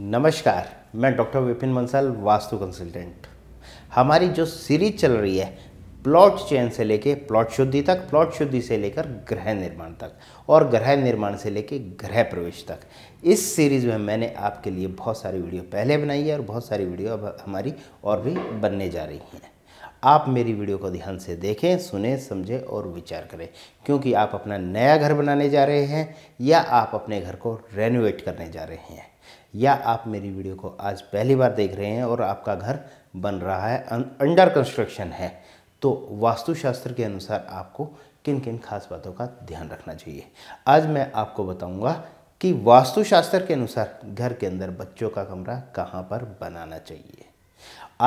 नमस्कार मैं doctor Vipin Mansal vastu consultant हमारी जो सीरीज चल रही है प्लॉट चयन से लेके प्लॉट शुद्धि तक प्लॉट शुद्धि से लेकर ग्रह निर्माण तक और ग्रह निर्माण से लेके ग्रह प्रवेश तक इस सीरीज़ में मैंने आपके लिए बहुत सारी वीडियो पहले बनाई है और बहुत सारी वीडियो अब हमारी और भी बनने जा रही हैं आप मेरी वीडियो को ध्यान से देखें सुने समझें और विचार करें क्योंकि आप अपना नया घर बनाने जा रहे हैं या आप अपने घर को रेनोवेट करने जा रहे हैं या आप मेरी वीडियो को आज पहली बार देख रहे हैं और आपका घर बन रहा है अंडर कंस्ट्रक्शन है तो वास्तुशास्त्र के अनुसार आपको किन किन खास बातों का ध्यान रखना चाहिए आज मैं आपको बताऊंगा कि वास्तुशास्त्र के अनुसार घर के अंदर बच्चों का कमरा कहाँ पर बनाना चाहिए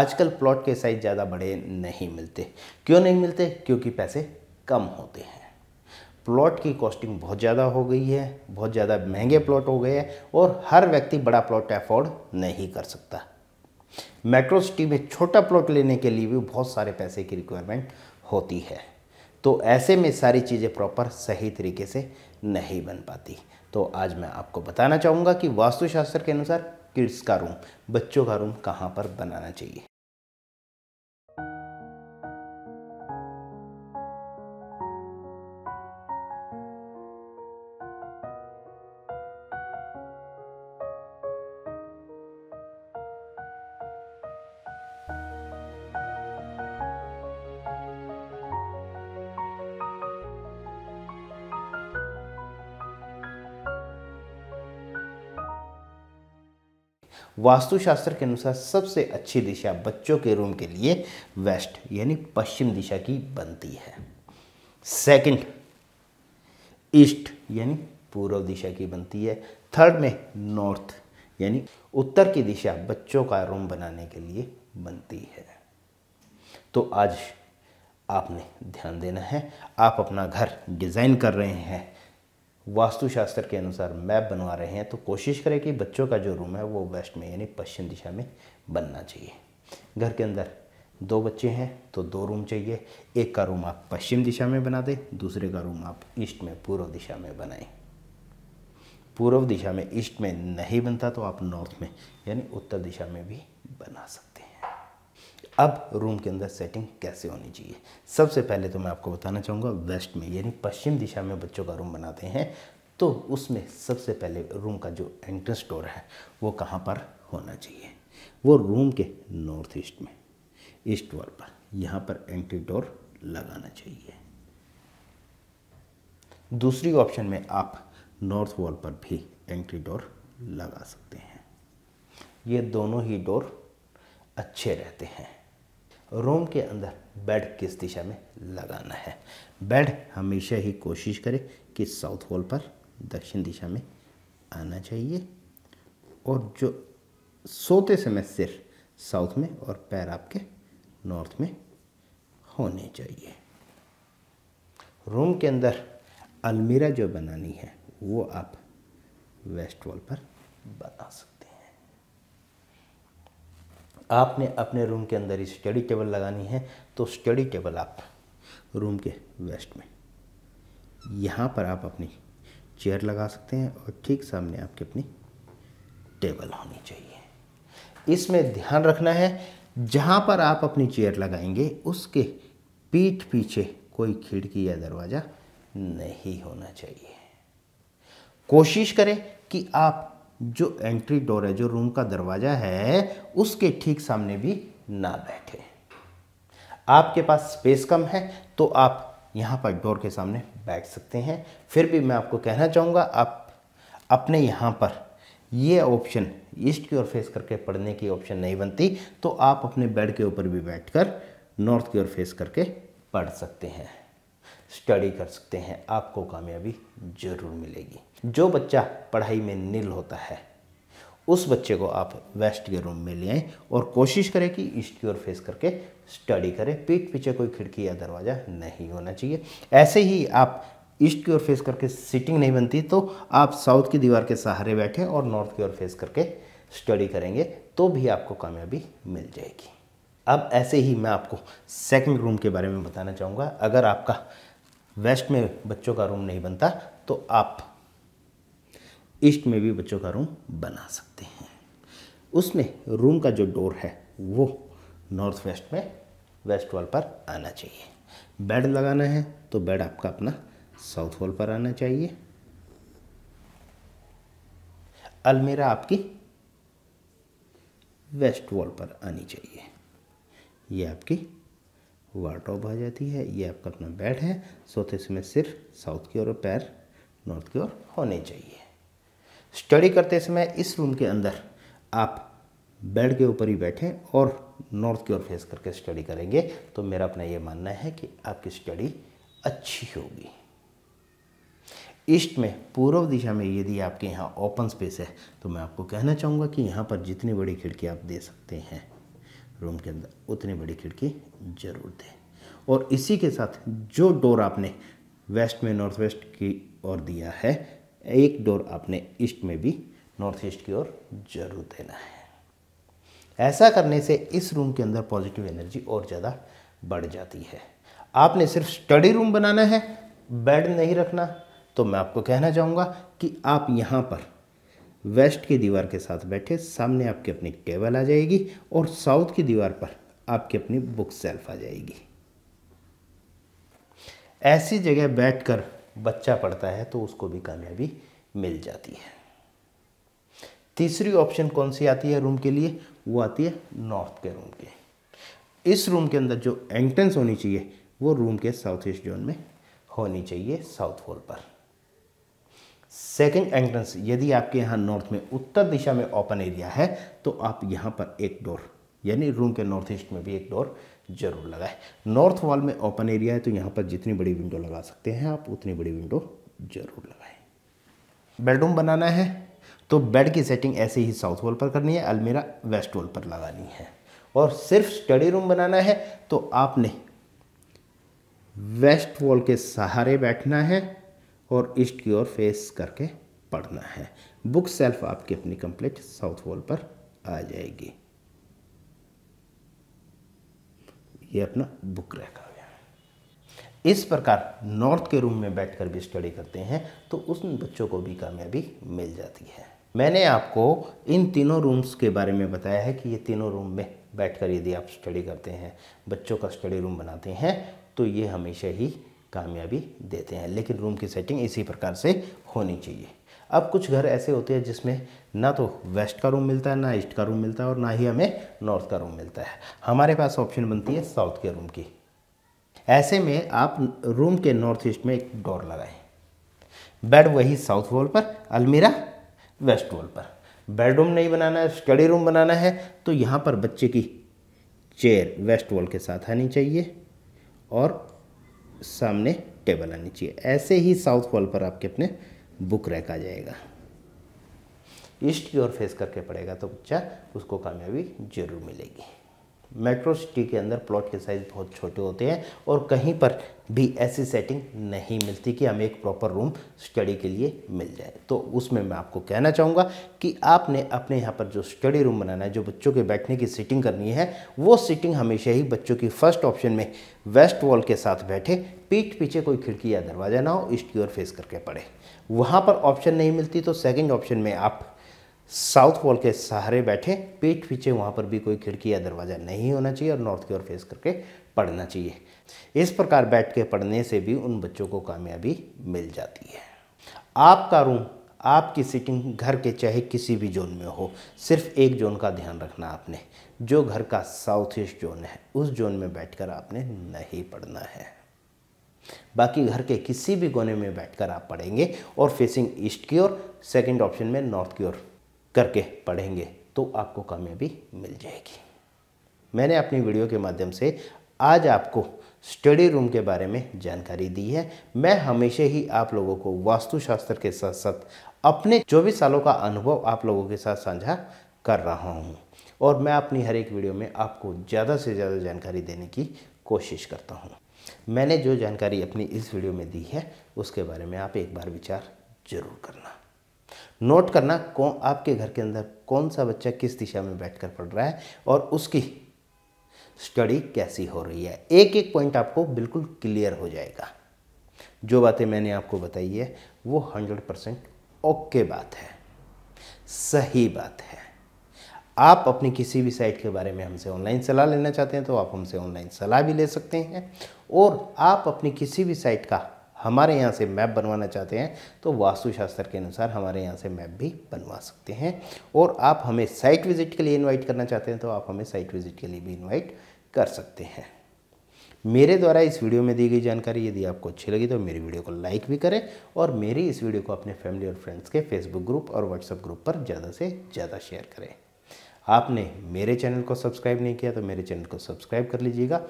आजकल प्लॉट के साइज़ ज़्यादा बड़े नहीं मिलते क्यों नहीं मिलते क्योंकि पैसे कम होते हैं प्लॉट की कॉस्टिंग बहुत ज़्यादा हो गई है बहुत ज़्यादा महंगे प्लॉट हो गए हैं और हर व्यक्ति बड़ा प्लॉट अफोर्ड नहीं कर सकता मेट्रो सिटी में छोटा प्लॉट लेने के लिए भी बहुत सारे पैसे की रिक्वायरमेंट होती है तो ऐसे में सारी चीज़ें प्रॉपर सही तरीके से नहीं बन पाती तो आज मैं आपको बताना चाहूँगा कि वास्तुशास्त्र के अनुसार किड्स का रूम बच्चों का रूम कहाँ पर बनाना चाहिए वास्तुशास्त्र के अनुसार सबसे अच्छी दिशा बच्चों के रूम के लिए वेस्ट यानी पश्चिम दिशा की बनती है सेकंड ईस्ट यानी पूर्व दिशा की बनती है थर्ड में नॉर्थ यानी उत्तर की दिशा बच्चों का रूम बनाने के लिए बनती है तो आज आपने ध्यान देना है आप अपना घर डिज़ाइन कर रहे हैं वास्तुशास्त्र के अनुसार मैप बनवा रहे हैं तो कोशिश करें कि बच्चों का जो रूम है वो वेस्ट में यानी पश्चिम दिशा में बनना चाहिए घर के अंदर दो बच्चे हैं तो दो रूम चाहिए एक का रूम आप पश्चिम दिशा में बना दें दूसरे का रूम आप ईस्ट में पूर्व दिशा में बनाएं पूर्व दिशा में ईस्ट में नहीं बनता तो आप नॉर्थ में यानी उत्तर दिशा में भी बना सकते अब रूम के अंदर सेटिंग कैसे होनी चाहिए सबसे पहले तो मैं आपको बताना चाहूँगा वेस्ट में यानी पश्चिम दिशा में बच्चों का रूम बनाते हैं तो उसमें सबसे पहले रूम का जो एंट्रेंस डोर है वो कहाँ पर होना चाहिए वो रूम के नॉर्थ ईस्ट में ईस्ट वॉल पर यहाँ पर एंट्री डोर लगाना चाहिए दूसरी ऑप्शन में आप नॉर्थ वॉल पर भी एंट्री डोर लगा सकते हैं ये दोनों ही डोर अच्छे रहते हैं रोम के अंदर बेड किस दिशा में लगाना है बेड हमेशा ही कोशिश करें कि साउथ वॉल पर दक्षिण दिशा में आना चाहिए और जो सोते समय सिर साउथ में और पैर आपके नॉर्थ में होने चाहिए रूम के अंदर अलमीरा जो बनानी है वो आप वेस्ट वॉल पर आपने अपने रूम के अंदर ही स्टडी टेबल लगानी है तो स्टडी टेबल आप रूम के वेस्ट में यहाँ पर आप अपनी चेयर लगा सकते हैं और ठीक सामने आपकी अपनी टेबल होनी चाहिए इसमें ध्यान रखना है जहाँ पर आप अपनी चेयर लगाएंगे उसके पीठ पीछे कोई खिड़की या दरवाज़ा नहीं होना चाहिए कोशिश करें कि आप जो एंट्री डोर है जो रूम का दरवाज़ा है उसके ठीक सामने भी ना बैठे आपके पास स्पेस कम है तो आप यहाँ पर डोर के सामने बैठ सकते हैं फिर भी मैं आपको कहना चाहूँगा आप अपने यहाँ पर ये ऑप्शन ईस्ट की ओर फेस करके पढ़ने की ऑप्शन नहीं बनती तो आप अपने बेड के ऊपर भी बैठकर नॉर्थ की ओर फेस करके पढ़ सकते हैं स्टडी कर सकते हैं आपको कामयाबी ज़रूर मिलेगी जो बच्चा पढ़ाई में नील होता है उस बच्चे को आप वेस्ट के रूम में ले आए और कोशिश करें कि ईस्ट की ओर फेस करके स्टडी करें पीठ पीछे कोई खिड़की या दरवाज़ा नहीं होना चाहिए ऐसे ही आप ईस्ट की ओर फेस करके सिटिंग नहीं बनती तो आप साउथ की दीवार के सहारे बैठें और नॉर्थ की ओर फेस करके स्टडी करेंगे तो भी आपको कामयाबी मिल जाएगी अब ऐसे ही मैं आपको सेकंड रूम के बारे में बताना चाहूँगा अगर आपका वेस्ट में बच्चों का रूम नहीं बनता तो आप ईस्ट में भी बच्चों का रूम बना सकते हैं उसमें रूम का जो डोर है वो नॉर्थ वेस्ट में वेस्ट वॉल पर आना चाहिए बेड लगाना है तो बेड आपका अपना साउथ वॉल पर आना चाहिए अलमीरा आपकी वेस्ट वॉल पर आनी चाहिए ये आपकी वार्टॉप आ जाती है ये आपका अपना बेड है सोते समय सिर्फ साउथ की ओर और पैर नॉर्थ की ओर होने चाहिए स्टडी करते समय इस रूम के अंदर आप बेड के ऊपर ही बैठें और नॉर्थ की ओर फेस करके स्टडी करेंगे तो मेरा अपना ये मानना है कि आपकी स्टडी अच्छी होगी ईस्ट में पूर्व दिशा में यदि आपके यहाँ ओपन स्पेस है तो मैं आपको कहना चाहूँगा कि यहाँ पर जितनी बड़ी खिड़की आप दे सकते हैं रूम के अंदर उतनी बड़ी खिड़की ज़रूर दें और इसी के साथ जो डोर आपने वेस्ट में नॉर्थ वेस्ट की ओर दिया है एक डोर आपने ईस्ट में भी नॉर्थ ईस्ट की ओर जरूर देना है ऐसा करने से इस रूम के अंदर पॉजिटिव एनर्जी और ज़्यादा बढ़ जाती है आपने सिर्फ स्टडी रूम बनाना है बेड नहीं रखना तो मैं आपको कहना चाहूँगा कि आप यहाँ पर वेस्ट की दीवार के साथ बैठे सामने आपकी अपनी टेबल आ जाएगी और साउथ की दीवार पर आपकी अपनी बुक सेल्फ आ जाएगी ऐसी जगह बैठकर बच्चा पढ़ता है तो उसको भी कामयाबी मिल जाती है तीसरी ऑप्शन कौन सी आती है रूम के लिए वो आती है नॉर्थ के रूम के इस रूम के अंदर जो एंट्रेंस होनी चाहिए वो रूम के साउथ ईस्ट जोन में होनी चाहिए साउथ वॉल पर सेकंड एंट्रेंस यदि आपके यहाँ नॉर्थ में उत्तर दिशा में ओपन एरिया है तो आप यहाँ पर एक डोर यानी रूम के नॉर्थ ईस्ट में भी एक डोर जरूर लगाए नॉर्थ वॉल में ओपन एरिया है तो यहाँ पर जितनी बड़ी विंडो लगा सकते हैं आप उतनी बड़ी विंडो जरूर लगाएं बेडरूम बनाना है तो बेड की सेटिंग ऐसे ही साउथ वॉल पर करनी है अलमीरा वेस्ट वॉल पर लगानी है और सिर्फ स्टडी रूम बनाना है तो आपने वेस्ट वॉल के सहारे बैठना है और ईस्ट की ओर फेस करके पढ़ना है बुक सेल्फ आपकी अपनी कंप्लीट साउथ वॉल पर आ जाएगी ये अपना बुक रखा हुआ है इस प्रकार नॉर्थ के रूम में बैठकर भी स्टडी करते हैं तो उस बच्चों को भी कामयाबी मिल जाती है मैंने आपको इन तीनों रूम्स के बारे में बताया है कि ये तीनों रूम में बैठकर यदि आप स्टडी करते हैं बच्चों का स्टडी रूम बनाते हैं तो ये हमेशा ही कामयाबी देते हैं लेकिन रूम की सेटिंग इसी प्रकार से होनी चाहिए अब कुछ घर ऐसे होते हैं जिसमें ना तो वेस्ट का रूम मिलता है ना ईस्ट का रूम मिलता है और ना ही हमें नॉर्थ का रूम मिलता है हमारे पास ऑप्शन बनती है साउथ के रूम की ऐसे में आप रूम के नॉर्थ ईस्ट में एक डोर लगाएं बेड वही साउथ वॉल पर अलमीरा वेस्ट वॉल पर बेडरूम नहीं बनाना है स्टडी रूम बनाना है तो यहाँ पर बच्चे की चेयर वेस्ट वॉल के साथ आनी चाहिए और सामने टेबल आनी चाहिए ऐसे ही साउथ वॉल पर आपके अपने बुक आ जाएगा ईस्ट की ओर फेस करके पड़ेगा तो बच्चा उसको कामयाबी जरूर मिलेगी मेट्रो सिटी के अंदर प्लॉट के साइज़ बहुत छोटे होते हैं और कहीं पर भी ऐसी सेटिंग नहीं मिलती कि हमें एक प्रॉपर रूम स्टडी के लिए मिल जाए तो उसमें मैं आपको कहना चाहूँगा कि आपने अपने यहाँ पर जो स्टडी रूम बनाना है जो बच्चों के बैठने की सीटिंग करनी है वो सीटिंग हमेशा ही बच्चों की फर्स्ट ऑप्शन में वेस्ट वॉल के साथ बैठे पीठ पीछे कोई खिड़की या दरवाज़ा ना हो ईस्ट की ओर फेस करके पड़े वहाँ पर ऑप्शन नहीं मिलती तो सेकंड ऑप्शन में आप साउथ वॉल के सहारे बैठे पेट पीछे वहाँ पर भी कोई खिड़की या दरवाज़ा नहीं होना चाहिए और नॉर्थ की ओर फेस करके पढ़ना चाहिए इस प्रकार बैठ के पढ़ने से भी उन बच्चों को कामयाबी मिल जाती है आपका रूम आपकी सिटिंग घर के चाहे किसी भी जोन में हो सिर्फ एक जोन का ध्यान रखना आपने जो घर का साउथ ईस्ट जोन है उस जोन में बैठकर आपने नहीं पढ़ना है बाकी घर के किसी भी कोने में बैठकर आप पढ़ेंगे और फेसिंग ईस्ट की ओर सेकेंड ऑप्शन में नॉर्थ की ओर करके पढ़ेंगे तो आपको कामयाबी मिल जाएगी मैंने अपनी वीडियो के माध्यम से आज आपको स्टडी रूम के बारे में जानकारी दी है मैं हमेशा ही आप लोगों को वास्तुशास्त्र के साथ साथ अपने चौबीस सालों का अनुभव आप लोगों के साथ साझा कर रहा हूँ और मैं अपनी हर एक वीडियो में आपको ज़्यादा से ज़्यादा जानकारी देने की कोशिश करता हूँ मैंने जो जानकारी अपनी इस वीडियो में दी है उसके बारे में आप एक बार विचार जरूर करना नोट करना कौन आपके घर के अंदर कौन सा बच्चा किस दिशा में बैठकर पढ़ रहा है और उसकी स्टडी कैसी हो रही है एक एक पॉइंट आपको बिल्कुल क्लियर हो जाएगा जो बातें मैंने आपको बताई है वो हंड्रेड परसेंट ओके बात है सही बात है आप अपनी किसी भी साइट के बारे में हमसे ऑनलाइन सलाह लेना चाहते हैं तो आप हमसे ऑनलाइन सलाह भी ले सकते हैं और आप अपनी किसी भी साइट का हमारे यहाँ से मैप बनवाना चाहते हैं तो वास्तुशास्त्र के अनुसार हमारे यहाँ से मैप भी बनवा सकते हैं और आप हमें साइट विज़िट के लिए इनवाइट करना चाहते हैं तो आप हमें साइट विज़िट के लिए भी इनवाइट कर सकते हैं मेरे द्वारा इस वीडियो में दी गई जानकारी यदि आपको अच्छी लगी तो मेरी वीडियो को लाइक भी करें और मेरी इस वीडियो को अपने फैमिली और फ्रेंड्स के फेसबुक ग्रुप और व्हाट्सएप ग्रुप पर ज़्यादा से ज़्यादा शेयर करें आपने मेरे चैनल को सब्सक्राइब नहीं किया तो मेरे चैनल को सब्सक्राइब कर लीजिएगा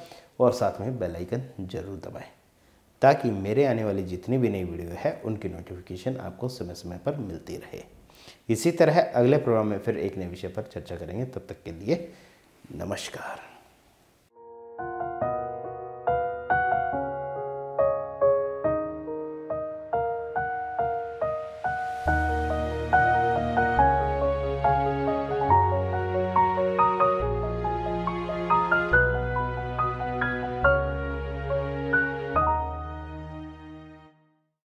और साथ में बेल आइकन ज़रूर दबाएं ताकि मेरे आने वाली जितनी भी नई वीडियो है उनकी नोटिफिकेशन आपको समय समय पर मिलती रहे इसी तरह अगले प्रोग्राम में फिर एक नए विषय पर चर्चा करेंगे तब तक के लिए नमस्कार